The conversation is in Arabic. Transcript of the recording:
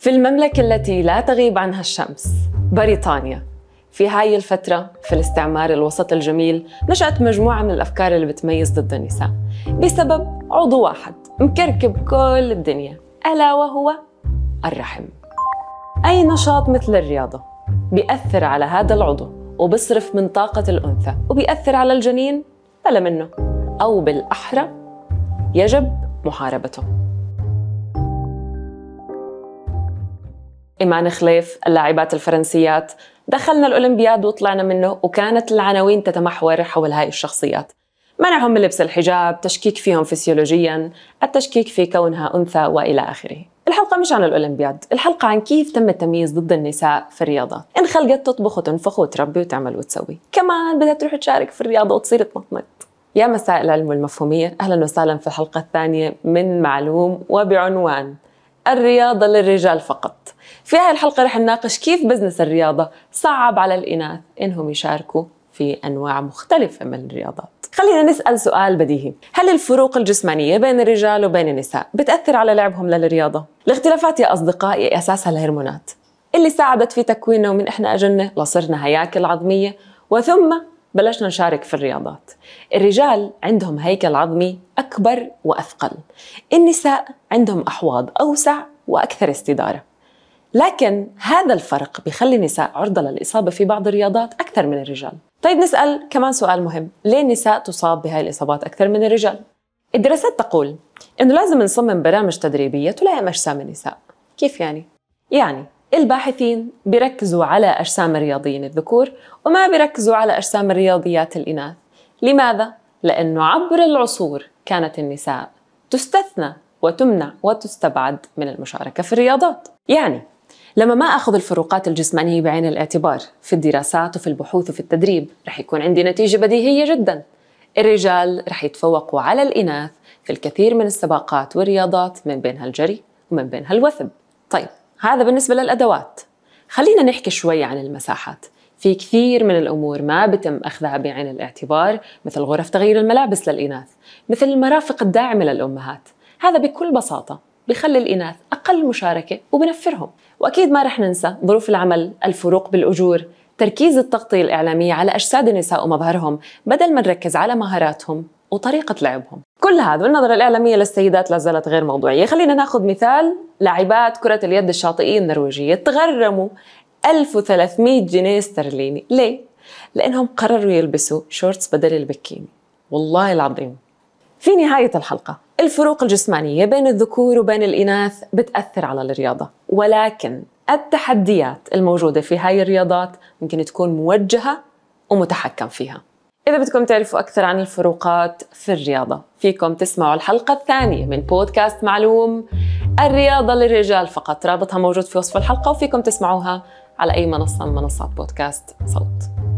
في المملكة التي لا تغيب عنها الشمس بريطانيا في هاي الفترة في الاستعمار الوسط الجميل نشأت مجموعة من الأفكار اللي بتميز ضد النساء بسبب عضو واحد مكركب كل الدنيا ألا وهو الرحم أي نشاط مثل الرياضة بيأثر على هذا العضو وبصرف من طاقة الأنثى وبيأثر على الجنين بلا منه أو بالأحرى يجب محاربته إيمان خليف اللاعبات الفرنسيات دخلنا الأولمبياد وطلعنا منه وكانت العناوين تتمحور حول هاي الشخصيات منعهم من لبس الحجاب تشكيك فيهم فسيولوجيا التشكيك في كونها أنثى وإلى آخره الحلقة مش عن الأولمبياد الحلقة عن كيف تم التمييز ضد النساء في الرياضة انخلقت تطبخ وتنفخ وتربي وتعمل وتسوي كمان بدها تروح تشارك في الرياضة وتصير تمطمط يا مساء العلم والمفهومية أهلا وسهلا في الحلقة الثانية من معلوم وبعنوان الرياضة للرجال فقط في هذه الحلقة رح نناقش كيف بزنس الرياضة صعب على الإناث إنهم يشاركوا في أنواع مختلفة من الرياضات خلينا نسأل سؤال بديهي هل الفروق الجسمانية بين الرجال وبين النساء بتأثر على لعبهم للرياضة؟ الاختلافات يا أصدقائي أساسها الهرمونات اللي ساعدت في تكويننا ومن إحنا أجنة لصرنا هياكل عظمية وثم بلشنا نشارك في الرياضات الرجال عندهم هيكل عظمي أكبر وأثقل النساء عندهم أحواض أوسع وأكثر استدارة لكن هذا الفرق بيخلي النساء عرضة للإصابة في بعض الرياضات أكثر من الرجال طيب نسأل كمان سؤال مهم ليه النساء تصاب بهاي الإصابات أكثر من الرجال؟ الدراسات تقول إنه لازم نصمم برامج تدريبية تلائم أجسام النساء كيف يعني؟ يعني الباحثين بيركزوا على أجسام الرياضيين الذكور وما بيركزوا على أجسام الرياضيات الإناث لماذا؟ لأنه عبر العصور كانت النساء تستثنى وتمنع وتستبعد من المشاركة في الرياضات يعني لما ما أخذ الفروقات الجسمانية بعين الاعتبار في الدراسات وفي البحوث وفي التدريب رح يكون عندي نتيجة بديهية جدا الرجال رح يتفوقوا على الإناث في الكثير من السباقات والرياضات من بينها الجري ومن بينها الوثب طيب هذا بالنسبة للأدوات خلينا نحكي شوي عن المساحات في كثير من الأمور ما بتم أخذها بعين الاعتبار مثل غرف تغيير الملابس للإناث مثل المرافق الداعمة للأمهات هذا بكل بساطة بخلي الإناث أقل مشاركة وبنفرهم وأكيد ما رح ننسى ظروف العمل الفروق بالأجور تركيز التغطية الإعلامية على أجساد النساء ومظهرهم بدل ما نركز على مهاراتهم وطريقة لعبهم كل هذا والنظرة الإعلامية للسيدات لا زالت غير موضوعية خلينا ناخذ مثال لاعبات كرة اليد الشاطئية النرويجية تغرموا 1300 جنيه استرليني ليه؟ لأنهم قرروا يلبسوا شورتس بدل البكيني والله العظيم في نهاية الحلقة الفروق الجسمانية بين الذكور وبين الإناث بتأثر على الرياضة ولكن التحديات الموجودة في هاي الرياضات ممكن تكون موجهة ومتحكم فيها إذا بدكم تعرفوا أكثر عن الفروقات في الرياضة فيكم تسمعوا الحلقة الثانية من بودكاست معلوم الرياضة للرجال فقط رابطها موجود في وصف الحلقة وفيكم تسمعوها على أي منصة من منصات بودكاست صوت